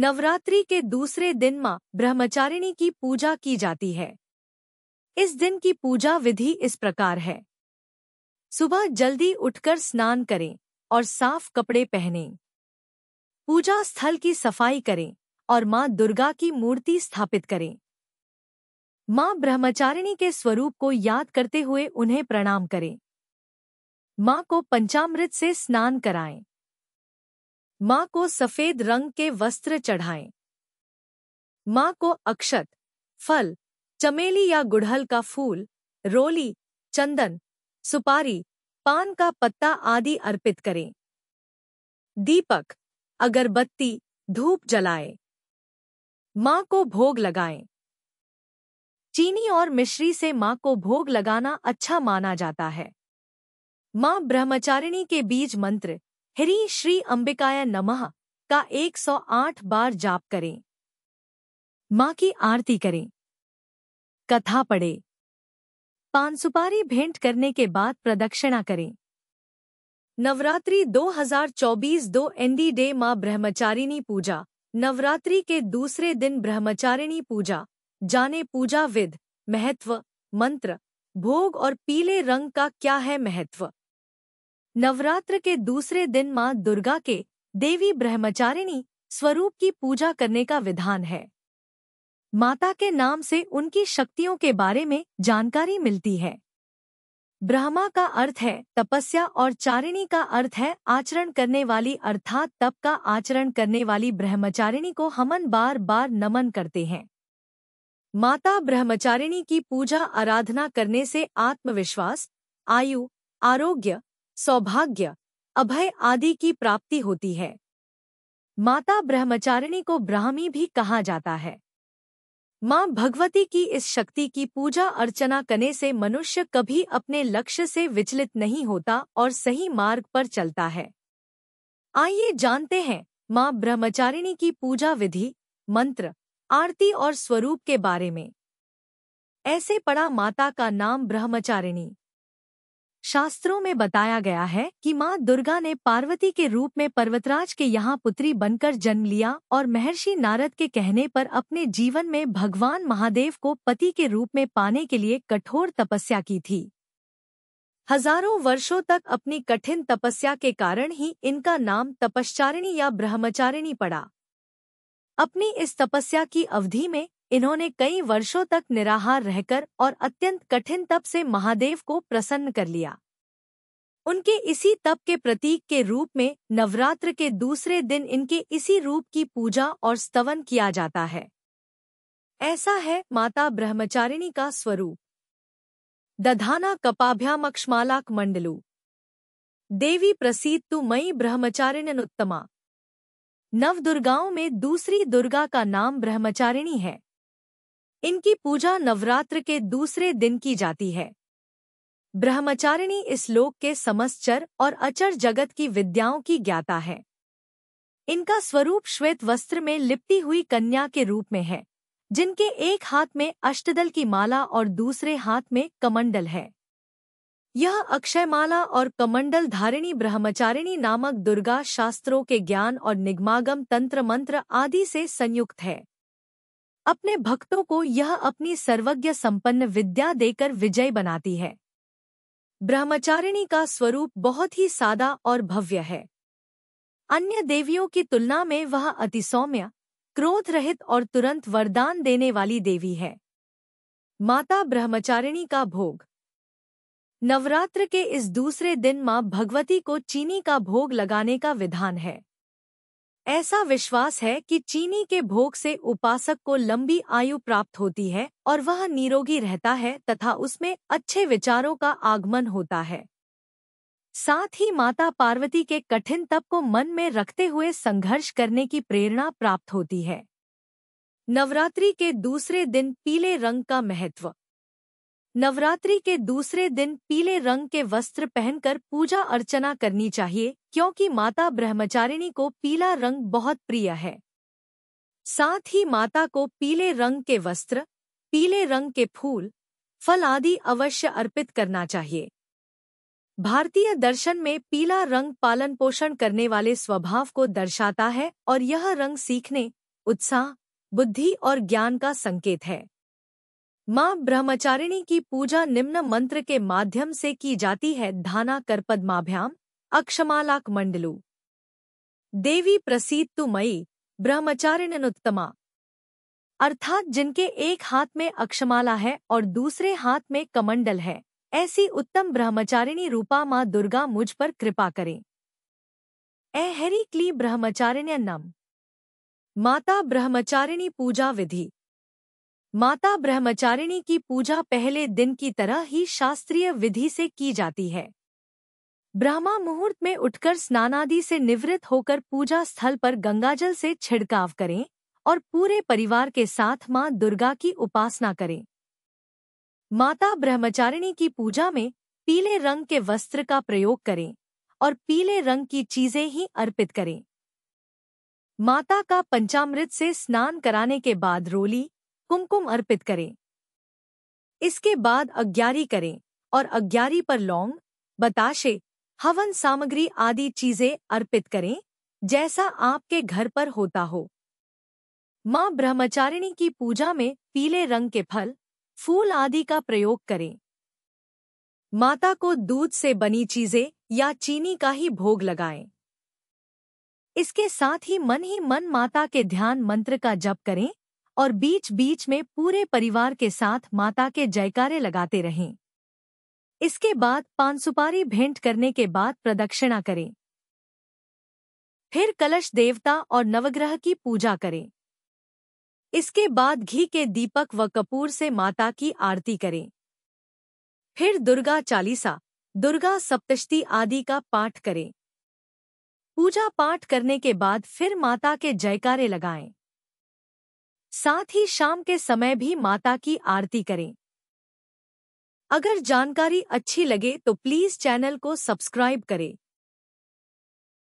नवरात्रि के दूसरे दिन मां ब्रह्मचारिणी की पूजा की जाती है इस दिन की पूजा विधि इस प्रकार है सुबह जल्दी उठकर स्नान करें और साफ कपड़े पहनें पूजा स्थल की सफाई करें और माँ दुर्गा की मूर्ति स्थापित करें माँ ब्रह्मचारिणी के स्वरूप को याद करते हुए उन्हें प्रणाम करें माँ को पंचामृत से स्नान कराएं माँ को सफेद रंग के वस्त्र चढ़ाएं। माँ को अक्षत फल चमेली या गुड़हल का फूल रोली चंदन सुपारी पान का पत्ता आदि अर्पित करें दीपक अगरबत्ती धूप जलाएं। माँ को भोग लगाएं। चीनी और मिश्री से माँ को भोग लगाना अच्छा माना जाता है माँ ब्रह्मचारिणी के बीज मंत्र हरी श्री अंबिकाया नमः का 108 बार जाप करें मां की आरती करें कथा पढ़े पान सुपारी भेंट करने के बाद प्रदक्षिणा करें नवरात्रि 2024 दो एनडी डे माँ ब्रह्मचारिणी पूजा नवरात्रि के दूसरे दिन ब्रह्मचारिणी पूजा जाने पूजा विद महत्व मंत्र भोग और पीले रंग का क्या है महत्व नवरात्र के दूसरे दिन मां दुर्गा के देवी ब्रह्मचारिणी स्वरूप की पूजा करने का विधान है माता के नाम से उनकी शक्तियों के बारे में जानकारी मिलती है ब्रह्मा का अर्थ है तपस्या और चारिणी का अर्थ है आचरण करने वाली अर्थात तप का आचरण करने वाली ब्रह्मचारिणी को हमन बार बार नमन करते हैं माता ब्रह्मचारिणी की पूजा आराधना करने से आत्मविश्वास आयु आरोग्य सौभाग्य अभय आदि की प्राप्ति होती है माता ब्रह्मचारिणी को ब्राह्मी भी कहा जाता है माँ भगवती की इस शक्ति की पूजा अर्चना करने से मनुष्य कभी अपने लक्ष्य से विचलित नहीं होता और सही मार्ग पर चलता है आइए जानते हैं माँ ब्रह्मचारिणी की पूजा विधि मंत्र आरती और स्वरूप के बारे में ऐसे पड़ा माता का नाम ब्रह्मचारिणी शास्त्रों में बताया गया है कि माँ दुर्गा ने पार्वती के रूप में पर्वतराज के यहाँ पुत्री बनकर जन्म लिया और महर्षि नारद के कहने पर अपने जीवन में भगवान महादेव को पति के रूप में पाने के लिए कठोर तपस्या की थी हजारों वर्षों तक अपनी कठिन तपस्या के कारण ही इनका नाम तपश्चारिणी या ब्रह्मचारिणी पड़ा अपनी इस तपस्या की अवधि में इन्होंने कई वर्षों तक निराहार रहकर और अत्यंत कठिन तप से महादेव को प्रसन्न कर लिया उनके इसी तप के प्रतीक के रूप में नवरात्र के दूसरे दिन इनके इसी रूप की पूजा और स्तवन किया जाता है ऐसा है माता ब्रह्मचारिणी का स्वरूप दधाना कपाभ्यामक्षमालाक मंडलू देवी प्रसिद्ध तु मई ब्रह्मचारिण्युत्तमा नव दुर्गाओं में दूसरी दुर्गा का नाम ब्रह्मचारिणी है इनकी पूजा नवरात्र के दूसरे दिन की जाती है ब्रह्मचारिणी इस लोक के समस्चर और अचर जगत की विद्याओं की ज्ञाता है इनका स्वरूप श्वेत वस्त्र में लिपटी हुई कन्या के रूप में है जिनके एक हाथ में अष्टदल की माला और दूसरे हाथ में कमंडल है यह अक्षयमाला और कमंडल धारिणी ब्रह्मचारिणी नामक दुर्गा शास्त्रों के ज्ञान और निगमागम तंत्र मंत्र आदि से संयुक्त है अपने भक्तों को यह अपनी सर्वज्ञ संपन्न विद्या देकर विजय बनाती है ब्रह्मचारिणी का स्वरूप बहुत ही सादा और भव्य है अन्य देवियों की तुलना में वह अति सौम्य क्रोध रहित और तुरंत वरदान देने वाली देवी है माता ब्रह्मचारिणी का भोग नवरात्र के इस दूसरे दिन मां भगवती को चीनी का भोग लगाने का विधान है ऐसा विश्वास है कि चीनी के भोग से उपासक को लंबी आयु प्राप्त होती है और वह निरोगी रहता है तथा उसमें अच्छे विचारों का आगमन होता है साथ ही माता पार्वती के कठिन तप को मन में रखते हुए संघर्ष करने की प्रेरणा प्राप्त होती है नवरात्रि के दूसरे दिन पीले रंग का महत्व नवरात्रि के दूसरे दिन पीले रंग के वस्त्र पहनकर पूजा अर्चना करनी चाहिए क्योंकि माता ब्रह्मचारिणी को पीला रंग बहुत प्रिय है साथ ही माता को पीले रंग के वस्त्र पीले रंग के फूल फल आदि अवश्य अर्पित करना चाहिए भारतीय दर्शन में पीला रंग पालन पोषण करने वाले स्वभाव को दर्शाता है और यह रंग सीखने उत्साह बुद्धि और ज्ञान का संकेत है माँ ब्रह्मचारिणी की पूजा निम्न मंत्र के माध्यम से की जाती है धाना करपद्माभ्याम अक्षमालाक मंडलू देवी प्रसीद तु मई ब्रह्मचारिणनुत्तमा अर्थात जिनके एक हाथ में अक्षमाला है और दूसरे हाथ में कमंडल है ऐसी उत्तम ब्रह्मचारिणी रूपा माँ दुर्गा मुझ पर कृपा करें ऐहरी क्ली ब्रह्मचारिण्य नम माता ब्रह्मचारिणी पूजा विधि माता ब्रह्मचारिणी की पूजा पहले दिन की तरह ही शास्त्रीय विधि से की जाती है ब्रह्मा मुहूर्त में उठकर स्नानादि से निवृत्त होकर पूजा स्थल पर गंगाजल से छिड़काव करें और पूरे परिवार के साथ मां दुर्गा की उपासना करें माता ब्रह्मचारिणी की पूजा में पीले रंग के वस्त्र का प्रयोग करें और पीले रंग की चीजें ही अर्पित करें माता का पंचामृत से स्नान कराने के बाद रोली कुमकुम अर्पित करें इसके बाद अज्ञारी करें और अज्ञारी पर लौंग बताशे हवन सामग्री आदि चीजें अर्पित करें जैसा आपके घर पर होता हो मां ब्रह्मचारिणी की पूजा में पीले रंग के फल फूल आदि का प्रयोग करें माता को दूध से बनी चीजें या चीनी का ही भोग लगाएं। इसके साथ ही मन ही मन माता के ध्यान मंत्र का जप करें और बीच बीच में पूरे परिवार के साथ माता के जयकारे लगाते रहें इसके बाद पान सुपारी भेंट करने के बाद प्रदक्षिणा करें फिर कलश देवता और नवग्रह की पूजा करें इसके बाद घी के दीपक व कपूर से माता की आरती करें फिर दुर्गा चालीसा दुर्गा सप्तशती आदि का पाठ करें पूजा पाठ करने के बाद फिर माता के जयकारे लगाएं साथ ही शाम के समय भी माता की आरती करें अगर जानकारी अच्छी लगे तो प्लीज चैनल को सब्सक्राइब करें